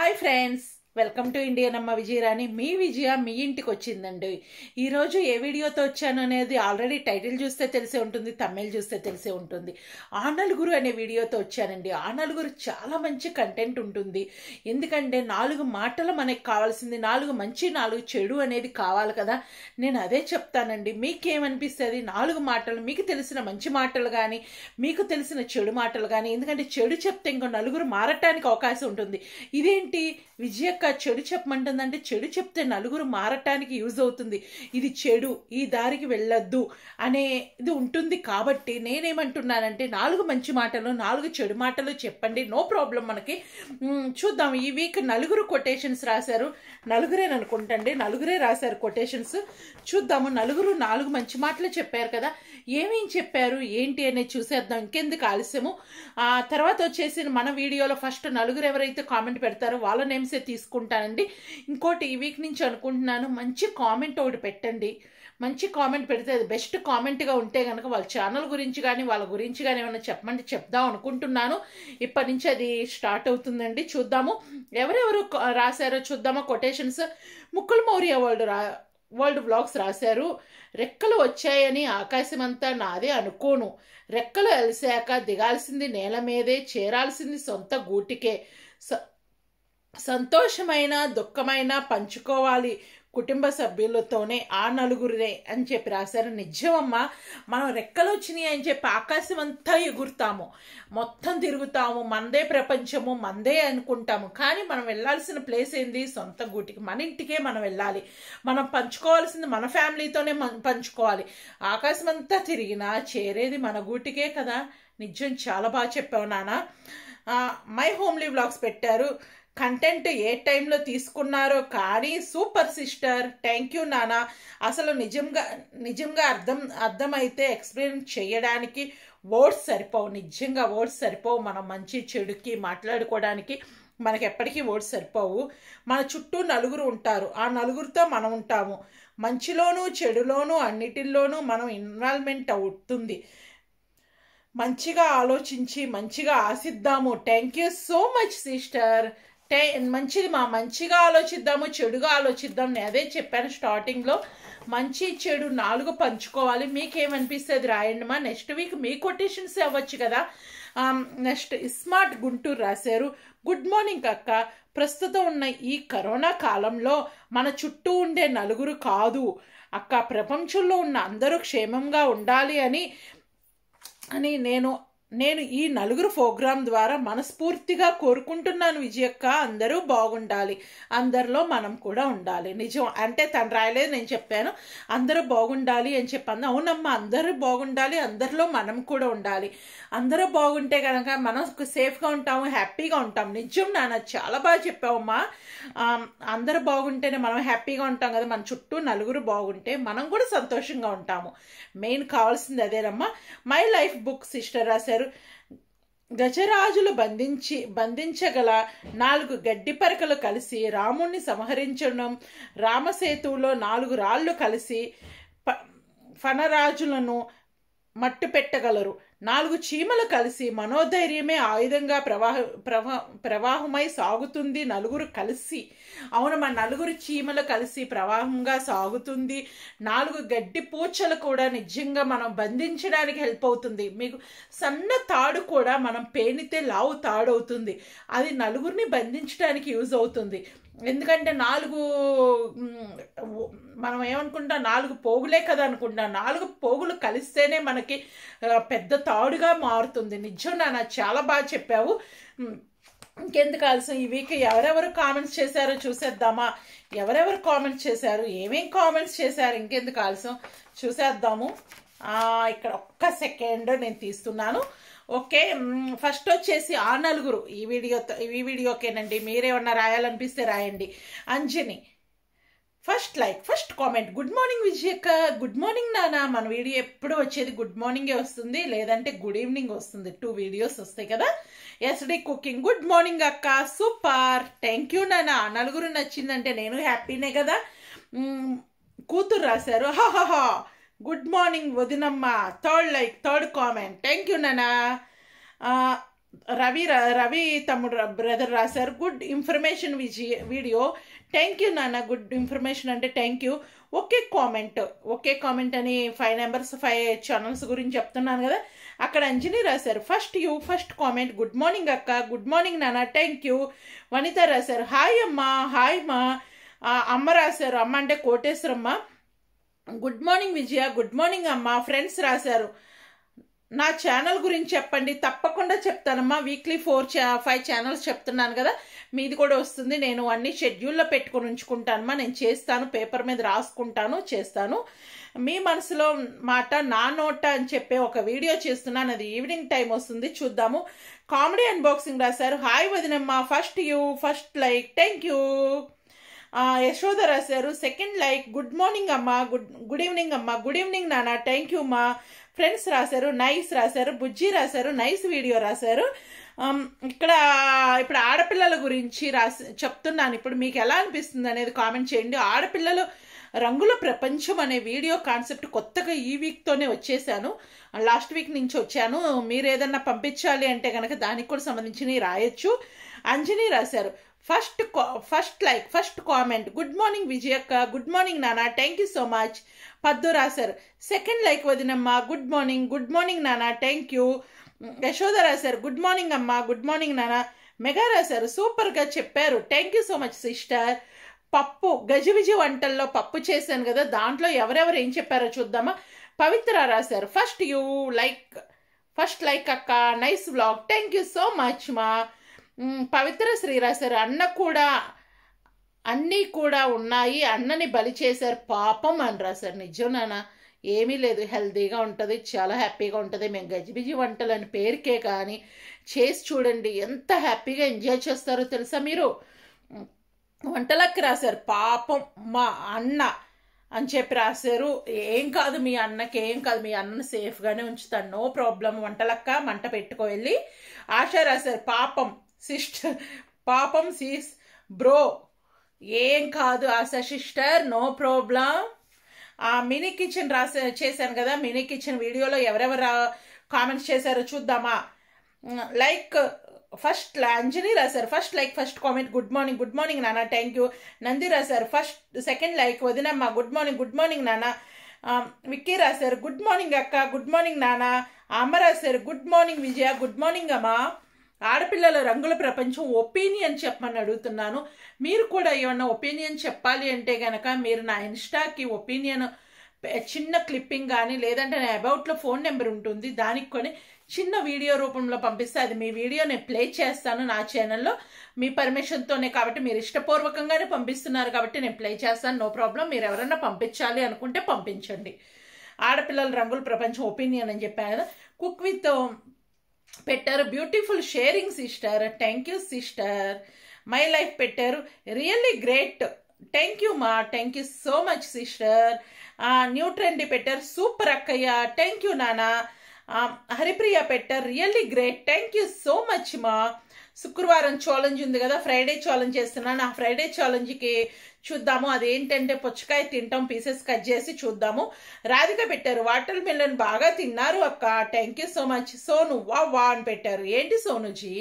Hi friends. Welcome to Indian అమ్మ విజయరాణి మీ విజయ మీ ఇంటికి వచ్చిందండి ఈరోజు ఏ వీడియోతో వచ్చాను అనేది ఆల్రెడీ టైటిల్ చూస్తే తెలిసే ఉంటుంది తమిళ్ చూస్తే తెలిసే ఉంటుంది నలుగురు అనే వీడియోతో వచ్చానండి నలుగురు చాలా మంచి కంటెంట్ ఉంటుంది ఎందుకంటే నాలుగు మాటలు మనకు కావాల్సింది నాలుగు మంచి నాలుగు చెడు అనేది కావాలి కదా నేను అదే చెప్తానండి మీకేమనిపిస్తుంది నాలుగు మాటలు మీకు తెలిసిన మంచి మాటలు కానీ మీకు తెలిసిన చెడు మాటలు కానీ ఎందుకంటే చెడు చెప్తే ఇంకో నలుగురు మారటానికి అవకాశం ఉంటుంది ఇదేంటి విజయక్క ఆ చెడు చెప్పమంటుందంటే చెడు చెప్తే నలుగురు మారటానికి యూజ్ అవుతుంది ఇది చెడు ఈ దారికి వెళ్ళొద్దు అనేది ఉంటుంది కాబట్టి నేనేమంటున్నానంటే నాలుగు మంచి మాటలు నాలుగు చెడు మాటలు చెప్పండి నో ప్రాబ్లం మనకి చూద్దాం ఈ వీక్ నలుగురు కొటేషన్స్ రాశారు నలుగురే అనుకుంటండి నలుగురే రాశారు కొటేషన్స్ చూద్దాము నలుగురు నాలుగు మంచి మాటలు చెప్పారు కదా ఏమేం చెప్పారు ఏంటి అనేది చూసేద్దాం ఇంకెందుకు ఆలస్యము ఆ తర్వాత వచ్చేసి మన వీడియోలో ఫస్ట్ నలుగురు ఎవరైతే కామెంట్ పెడతారో వాళ్ళ నేమ్సే తీసుకు తీసుకుంటానండి ఇంకోటి ఈ వీక్ నుంచి అనుకుంటున్నాను మంచి కామెంట్ ఒకటి పెట్టండి మంచి కామెంట్ పెడితే అది బెస్ట్ కామెంట్గా ఉంటే కనుక వాళ్ళ ఛానల్ గురించి కానీ వాళ్ళ గురించి కానీ ఏమైనా చెప్పమని చెప్దాం అనుకుంటున్నాను ఇప్పటి నుంచి అది స్టార్ట్ అవుతుందండి చూద్దాము ఎవరెవరు రాశారో చూద్దామా కొటేషన్స్ ముక్కుల మౌర్య వరల్డ్ రా వరల్డ్ బ్లాగ్స్ రాశారు రెక్కలు వచ్చాయని ఆకాశమంతా నాదే అనుకోను రెక్కలు అలిసాక దిగాల్సింది నేల మీదే చేరాల్సింది సొంత గూటికే సంతోషమైన దుఃఖమైన పంచుకోవాలి కుటుంబ సభ్యులతోనే ఆ నలుగురినే అని చెప్పి రాశారు నిజమమ్మ మనం రెక్కలు వచ్చినాయి అని చెప్పి ఆకాశం అంతా ఎగురుతాము మొత్తం తిరుగుతాము మందే ప్రపంచము మందే అనుకుంటాము కానీ మనం వెళ్ళాల్సిన ప్లేస్ ఏంది సొంత గూటికి మన ఇంటికే మనం వెళ్ళాలి మనం పంచుకోవాల్సింది మన ఫ్యామిలీతోనే పంచుకోవాలి ఆకాశం అంతా తిరిగినా చేరేది మన గూటికే కదా నిజం చాలా బాగా చెప్పావు నాన్న మై హోమ్లీ బ్లాగ్స్ పెట్టారు కంటెంట్ ఏ టైంలో తీసుకున్నారో కానీ సూపర్ సిస్టర్ థ్యాంక్ యూ నానా అసలు నిజంగా నిజంగా అర్థం అర్థమైతే ఎక్స్ప్లెయిన్ చేయడానికి వర్డ్స్ సరిపోవు నిజంగా వర్డ్స్ సరిపోవు మనం మంచి చెడుకి మాట్లాడుకోవడానికి మనకి ఎప్పటికీ ఓట్స్ సరిపోవు మన చుట్టూ నలుగురు ఉంటారు ఆ నలుగురితో మనం ఉంటాము మంచిలోనూ చెడులోనూ అన్నిటిల్లోనూ మనం ఇన్వాల్వ్మెంట్ అవుతుంది మంచిగా ఆలోచించి మంచిగా ఆశిద్దాము thank you so much sister టే మంచిది మా మంచిగా ఆలోచిద్దాము చెడుగా ఆలోచిద్దాం నేను అదే చెప్పాను స్టార్టింగ్లో మంచి చెడు నాలుగు పంచుకోవాలి మీకేమనిపిస్తుంది రాయండి మా నెక్స్ట్ వీక్ మీ కొటేషన్స్ అవ్వచ్చు కదా నెక్స్ట్ స్మార్ట్ గుంటూరు రాశారు గుడ్ మార్నింగ్ అక్క ప్రస్తుతం ఉన్న ఈ కరోనా కాలంలో మన చుట్టూ ఉండే నలుగురు కాదు అక్క ప్రపంచంలో ఉన్న అందరూ క్షేమంగా ఉండాలి అని అని నేను నేను ఈ నలుగురు ప్రోగ్రాం ద్వారా మనస్ఫూర్తిగా కోరుకుంటున్నాను విజయక్క అందరూ బాగుండాలి అందరిలో మనం కూడా ఉండాలి నిజం అంటే తను రాయలేదు నేను చెప్పాను అందరూ బాగుండాలి అని చెప్పాను అవునమ్మా అందరూ బాగుండాలి అందరిలో మనం కూడా ఉండాలి అందరూ బాగుంటే కనుక మనం సేఫ్గా ఉంటాము హ్యాపీగా ఉంటాం నిజం నాన్న చాలా బాగా చెప్పావమ్మా అందరూ బాగుంటేనే మనం హ్యాపీగా ఉంటాం కదా మన చుట్టూ నలుగురు బాగుంటే మనం కూడా సంతోషంగా ఉంటాము మెయిన్ కావాల్సింది అదేనమ్మా మై లైఫ్ బుక్ సిస్టర్ రాశారు గజరు గజరాజులు బంధించి బంధించగల నాలుగు గడ్డి పరకలు కలిసి రాముణ్ణి సంహరించడం రామసేతువులో నాలుగు రాళ్ళు కలిసి ఫనరాజులను మట్టు పెట్టగలరు నాలుగు చీమలు కలిసి మనోధైర్యమే ఆయుధంగా ప్రవాహ ప్రవా ప్రవాహమై సాగుతుంది నలుగురు కలిసి అవును మా నలుగురు చీమలు కలిసి ప్రవాహంగా సాగుతుంది నాలుగు గడ్డి పూచలు కూడా నిజంగా మనం బంధించడానికి హెల్ప్ అవుతుంది మీకు సన్న తాడు కూడా మనం పేనితే లావు తాడవుతుంది అది నలుగురిని బంధించడానికి యూజ్ అవుతుంది ఎందుకంటే నాలుగు మనం ఏమనుకుంటా నాలుగు పోగులే కదా అనుకుంటా నాలుగు పోగులు కలిస్తేనే మనకి పెద్ద తాడుగా మారుతుంది నిజం నాన్న చాలా బాగా చెప్పావు ఇంకెందుకు ఆలస్యం ఈ వీక్ ఎవరెవరు కామెంట్స్ చేశారో చూసేద్దామా ఎవరెవరు కామెంట్స్ చేశారు ఏమేం కామెంట్స్ చేశారు ఇంకెందుకు ఆలస్యం చూసేద్దాము ఇక్కడ ఒక్క సెకండ్ నేను తీస్తున్నాను ఓకే ఫస్ట్ వచ్చేసి ఆ నలుగురు ఈ వీడియోతో ఈ వీడియోకేనండి మీరేమన్నా రాయాలనిపిస్తే రాయండి Anjani first like first comment good morning విజయక్క గుడ్ మార్నింగ్ నానా మన వీడియో ఎప్పుడు వచ్చేది గుడ్ మార్నింగే వస్తుంది లేదంటే గుడ్ ఈవినింగ్ వస్తుంది టూ వీడియోస్ వస్తాయి కదా ఎస్డి కుకింగ్ గుడ్ మార్నింగ్ అక్క సూపర్ థ్యాంక్ యూ నానా నలుగురు నచ్చిందంటే నేను హ్యాపీనే కదా కూతురు రాశారు హా గుడ్ మార్నింగ్ వదినమ్మ third like third comment thank you నానా రవి రవి తమ్ముడు బ్రదర్ రాశారు good information Vijaya video thank you నాన్న గుడ్ ఇన్ఫర్మేషన్ అంటే థ్యాంక్ యూ ఒకే కామెంట్ ఒకే కామెంట్ అని ఫైవ్ నెంబర్స్ ఫైవ్ ఛానల్స్ గురించి చెప్తున్నాను కదా అక్కడ అంజనీ రాశారు first you first comment good morning అక్క గుడ్ మార్నింగ్ నాన్న థ్యాంక్ యూ వనిత రాశారు హాయ్ అమ్మ హాయ్ మా అమ్మ రాశారు అమ్మ అంటే Koteswaramma good morning Vijaya good morning అమ్మా ఫ్రెండ్స్ రాశారు నా ఛానల్ గురించి చెప్పండి తప్పకుండా చెప్తానమ్మా వీక్లీ ఫోర్ ఫైవ్ ఛానల్స్ చెప్తున్నాను కదా మీది కూడా వస్తుంది నేను అన్ని షెడ్యూల్లో పెట్టుకుని ఉంచుకుంటానమ్మా నేను చేస్తాను పేపర్ మీద రాసుకుంటాను చేస్తాను మీ మనసులో మాట నా నోట అని చెప్పే ఒక వీడియో చేస్తున్నాను అది ఈవినింగ్ టైం వస్తుంది చూద్దాము కామెడీ అన్బాక్సింగ్ రాశారు హాయ్ వదినమ్మా first you first like thank you Yashoda రాశారు సెకండ్ లైక్ గుడ్ మార్నింగ్ అమ్మా గుడ్ గుడ్ ఈవినింగ్ అమ్మా గుడ్ ఈవినింగ్ నాన్న థ్యాంక్ యూ అమ్మా ఫ్రెండ్స్ రాశారు నైస్ రాశారు బుజ్జి రాశారు నైస్ వీడియో రాశారు um, ఇక్కడ ఇప్పుడు ఆడపిల్లల గురించి రాసి చెప్తున్నాను ఇప్పుడు మీకు ఎలా అనిపిస్తుంది అనేది కామెంట్ చేయండి ఆడపిల్లలు రంగుల ప్రపంచం అనే వీడియో కాన్సెప్ట్ కొత్తగా ఈ వీక్తోనే వచ్చేసాను లాస్ట్ వీక్ నుంచి వచ్చాను మీరు ఏదన్నా పంపించాలి అంటే కనుక దానికి కూడా సంబంధించినవి రాయొచ్చు అంజనీ రాశారు first first like first comment good morning విజయక్క గుడ్ మార్నింగ్ నానా thank you so much Paddu రాశారు సెకండ్ లైక్ వదినమ్మ గుడ్ మార్నింగ్ గుడ్ మార్నింగ్ నానా థ్యాంక్ యూ యశోద రాశారు గుడ్ మార్నింగ్ అమ్మ గుడ్ మార్నింగ్ నానా మెగా రాశారు సూపర్గా చెప్పారు thank you so much sister పప్పు గజిబిజి వంటల్లో పప్పు చేశాను కదా దాంట్లో ఎవరెవరు ఏం చెప్పారో చూద్దామా పవిత్ర రాశారు first you like first like అక్క nice vlog thank you so much మా పవిత్ర శ్రీరాశారు అన్న కూడా అన్నీ కూడా ఉన్నాయి అన్నని బలి చేశారు పాపం అని రాశారు నిజం నాన్న ఏమీ లేదు హెల్దీగా ఉంటుంది చాలా హ్యాపీగా ఉంటుంది మేము గజిబిజి వంటలు అని పేరుకే కానీ చేసి చూడండి ఎంత హ్యాపీగా ఎంజాయ్ చేస్తారో తెలుసా మీరు వంటలకి రాశారు పాపం మా అన్న అని చెప్పి రాశారు ఏం కాదు మీ అన్నకి ఏం కాదు మీ అన్నను సేఫ్గానే ఉంచుతాను నో ప్రాబ్లం వంటలక్క మంట పెట్టుకో వెళ్ళి ఆశ రాశారు పాపం సిస్టర్ పాపం సీస్ బ్రో ఏం కాదు అ సిస్టర్ నో ప్రాబ్లం ఆ మినీ కిచెన్ రాసే చేశాను కదా మినీ కిచెన్ వీడియోలో ఎవరెవరు కామెంట్స్ చేశారో చూద్దామా లైక్ ఫస్ట్ అంజనీ రాశారు first like first comment good morning good morning నాన్న థ్యాంక్ యూ నంది రాశారు ఫస్ట్ సెకండ్ లైక్ వదినమ్మ గుడ్ మార్నింగ్ గుడ్ మార్నింగ్ నాన్న విక్కీ రాశారు గుడ్ మార్నింగ్ అక్క గుడ్ మార్నింగ్ నాన్న అమ్మ రాశారు good morning Vijaya good morning అమ్మా ఆడపిల్లల రంగుల ప్రపంచం ఒపీనియన్ చెప్పమని అడుగుతున్నాను మీరు కూడా ఏమన్నా ఒపీనియన్ చెప్పాలి అంటే కనుక మీరు నా ఇన్స్టాకి ఒపీనియన్ చిన్న క్లిప్పింగ్ కానీ లేదంటే నా అబౌట్లో ఫోన్ నెంబర్ ఉంటుంది దానికి కొని చిన్న వీడియో రూపంలో పంపిస్తే అది మీ వీడియో నేను ప్లే చేస్తాను నా ఛానల్లో మీ పర్మిషన్తోనే కాబట్టి మీరు ఇష్టపూర్వకంగానే పంపిస్తున్నారు కాబట్టి నేను ప్లే చేస్తాను నో ప్రాబ్లం మీరు ఎవరన్నా పంపించాలి అనుకుంటే పంపించండి ఆడపిల్లల రంగుల ప్రపంచం ఒపీనియన్ అని చెప్పాను కదా కుక్ విత్ పెట్టారు beautiful sharing sister thank you sister my life పెట్టారు రియల్లీ గ్రేట్ థ్యాంక్ యూ మా thank you so much sister new trend పెట్టారు సూపర్ అక్కయ్య థ్యాంక్ యూ నానా హరిప్రియ పెట్టారు really great thank you so much మా శుక్రవారం ఛాలెంజ్ ఉంది కదా ఫ్రైడే ఛాలెంజ్ చేస్తున్నాను ఆ ఫ్రైడే ఛాలెంజ్కి చూద్దాము అదేంటంటే పుచ్చకాయ తింటాం పీసెస్ కట్ చేసి చూద్దాము రాధిక పెట్టారు వాటర్ మిల్లన్ బాగా తిన్నారు అక్క thank you so much Sonu వా వా అని పెట్టారు ఏంటి సోనుజీ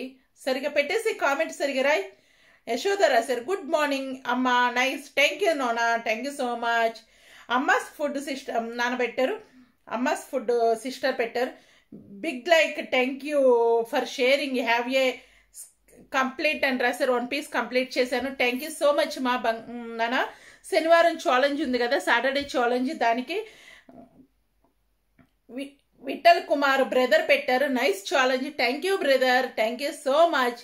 సరిగా పెట్టేసి కామెంట్ సరిగా రాయ్ యశోద రాశారు గుడ్ మార్నింగ్ అమ్మ నైస్ థ్యాంక్ యూ నోనా thank you so much Amma's food sister నానబెట్టారు అమ్మాస్ ఫుడ్ సిస్టర్ పెట్టారు big like thank you for sharing have a complete అని రాశారు వన్ పీస్ కంప్లీట్ చేశాను థ్యాంక్ యూ సో మచ్ మా నాన్న శనివారం ఛాలెంజ్ ఉంది కదా సాటర్డే ఛాలెంజ్ దానికి విఠల్ కుమార్ బ్రదర్ పెట్టారు nice challenge thank you brother thank you so much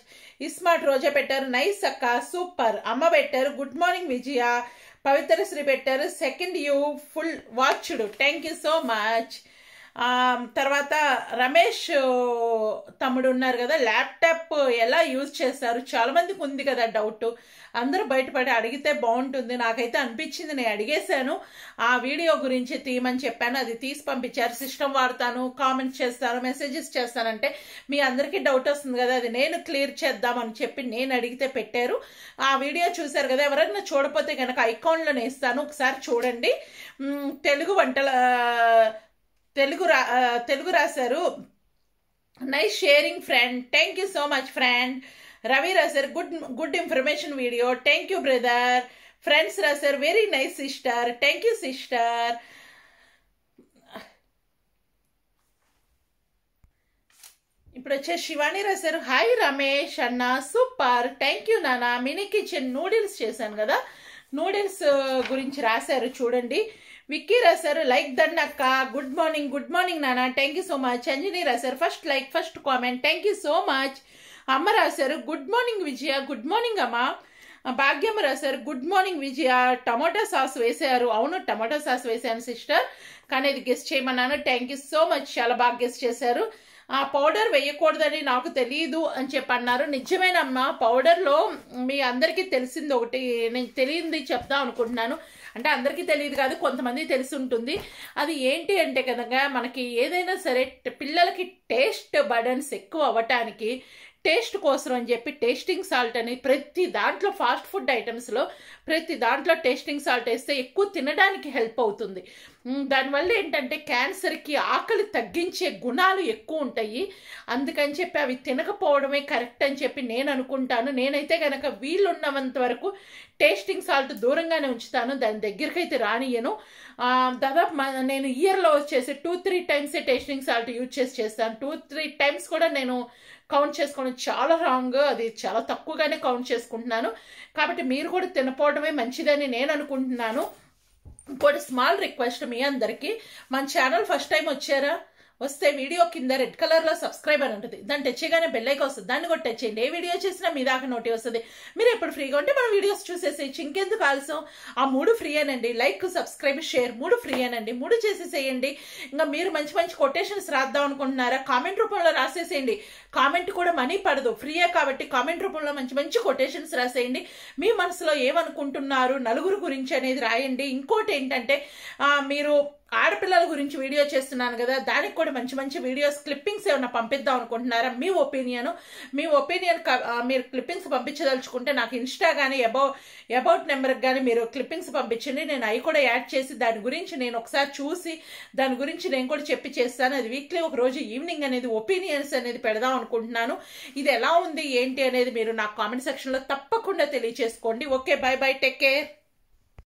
ismart Roja పెట్టారు నైస్ అక్క సూపర్ అమ్మ పెట్టారు గుడ్ మార్నింగ్ విజయ పవిత్రశ్రీ పెట్టారు second you full watched thank you so much తర్వాత రమేష్ తమ్ముడు ఉన్నారు కదా ల్యాప్టాప్ ఎలా యూజ్ చేస్తారు చాలామందికి ఉంది కదా డౌట్ అందరూ బయటపడి అడిగితే బాగుంటుంది నాకైతే అనిపించింది నేను అడిగేశాను ఆ వీడియో గురించి తీయమని చెప్పాను అది తీసి పంపించారు సిస్టమ్ వాడతాను కామెంట్స్ చేస్తాను మెసేజెస్ చేస్తానంటే మీ అందరికీ డౌట్ వస్తుంది కదా అది నేను క్లియర్ చేద్దామని చెప్పి నేను అడిగితే పెట్టారు ఆ వీడియో చూశారు కదా ఎవరైనా చూడపోతే కనుక ఐకాన్లో నేస్తాను ఒకసారి చూడండి తెలుగు వంటల తెలుగు రా తెలుగు రాశారు nice sharing friend thank you so much friend Ravi రాశారు good good information video thank you brother friends రాశారు very nice sister thank you sister ఇప్పుడు వచ్చే శివాణి రాశారు హాయ్ రమేష్ అన్న సూపర్ థ్యాంక్ యూ నానా మినీ కిచెన్ నూడిల్స్ చేశాను కదా నూడిల్స్ గురించి రాశారు చూడండి విక్కీ రాశారు లైక్ దన్నక్క గుడ్ మార్నింగ్ గుడ్ మార్నింగ్ నాన్న thank you so much Anjani రాశారు first like first comment thank you so much అమ్మ రాశారు good morning Vijaya good morning అమ్మా భాగ్యమ్మ రాశారు good morning Vijaya tomato sauce వేసారు అవును టమాటో సాస్ వేసాను సిస్టర్ కానీ ఇది గెస్ట్ చేయమన్నాను థ్యాంక్ యూ సో మచ్ చాలా బాగా గెస్ట్ చేశారు ఆ పౌడర్ వేయకూడదని నాకు తెలియదు అని చెప్పి అన్నారు నిజమేనమ్మా పౌడర్లో మీ అందరికీ తెలిసింది ఒకటి నేను తెలియంది చెప్దాం అనుకుంటున్నాను అంటే అందరికీ తెలియదు కాదు కొంతమంది తెలిసి ఉంటుంది అది ఏంటి అంటే కనుక మనకి ఏదైనా సరే పిల్లలకి టేస్ట్ బడన్స్ ఎక్కువ అవ్వటానికి టేస్ట్ కోసం అని చెప్పి టేస్టింగ్ సాల్ట్ అని ప్రతి దాంట్లో ఫాస్ట్ ఫుడ్ ఐటమ్స్లో ప్రతి దాంట్లో టేస్టింగ్ సాల్ట్ వేస్తే ఎక్కువ తినడానికి హెల్ప్ అవుతుంది దానివల్ల ఏంటంటే క్యాన్సర్కి ఆకలి తగ్గించే గుణాలు ఎక్కువ ఉంటాయి అందుకని చెప్పి అవి తినకపోవడమే కరెక్ట్ అని చెప్పి నేను అనుకుంటాను నేనైతే కనుక వీళ్ళున్నంత వరకు టేస్టింగ్ సాల్ట్ దూరంగానే ఉంచుతాను దాని దగ్గరికి అయితే రానియను దాదాపు నేను ఇయర్లో వచ్చేసి two three times tasting salt use చేసి చేస్తాను టూ త్రీ టైమ్స్ కూడా నేను కౌంట్ చేసుకోవడం చాలా రాంగ్ అది చాలా తక్కువగానే కౌంట్ చేసుకుంటున్నాను కాబట్టి మీరు కూడా తినపోవడమే మంచిదని నేను అనుకుంటున్నాను ఇంకోటి స్మాల్ రిక్వెస్ట్ మీ అందరికీ మన ఛానల్ ఫస్ట్ టైం వచ్చారా వస్తే వీడియో కింద రెడ్ కలర్ లో సబ్స్క్రైబ్ అని ఉంటుంది దాన్ని తెచ్చేగానే చేయగానే బెల్ వస్తుంది దాన్ని కూడా టచ్ చేయండి ఏ వీడియో చేసినా మీ దాకా నోటి వస్తుంది మీరు ఎప్పుడు ఫ్రీగా ఉంటే మన వీడియోస్ చూసేసి ఇంకెందుకు ఆలస్యం ఆ మూడు ఫ్రీ అనండి లైక్ సబ్స్క్రైబ్ షేర్ మూడు ఫ్రీ అనండి మూడు చేసేసేయండి ఇంకా మీరు మంచి మంచి కొటేషన్స్ రాద్దాం అనుకుంటున్నారా కామెంట్ రూపంలో రాసేసేయండి కామెంట్ కూడా మనీ పడదు ఫ్రీయే కాబట్టి కామెంట్ రూపంలో మంచి మంచి కొటేషన్స్ రాసేయండి మీ మనసులో ఏమనుకుంటున్నారు నలుగురు గురించి అనేది రాయండి ఇంకోటి ఏంటంటే మీరు ఆడపిల్లల గురించి వీడియో చేస్తున్నాను కదా దానికి కూడా మంచి మంచి వీడియోస్ క్లిప్పింగ్స్ ఏమైనా పంపిద్దాం అనుకుంటున్నారా మీ ఒపీనియన్ మీ ఒపీనియన్ మీరు క్లిప్పింగ్స్ పంపించదలుచుకుంటే నాకు ఇన్స్టా కానీ అబౌ అబౌట్ నెంబర్కి కానీ మీరు క్లిప్పింగ్స్ పంపించండి నేను అవి కూడా యాడ్ చేసి దాని గురించి నేను ఒకసారి చూసి దాని గురించి నేను కూడా చెప్పి చేస్తాను అది వీక్లీ ఒక రోజు ఈవినింగ్ అనేది ఒపీనియన్స్ అనేది పెడదాం అనుకుంటున్నాను ఇది ఎలా ఉంది ఏంటి అనేది మీరు నాకు కామెంట్ సెక్షన్లో తప్పకుండా తెలియచేసుకోండి okay bye bye take care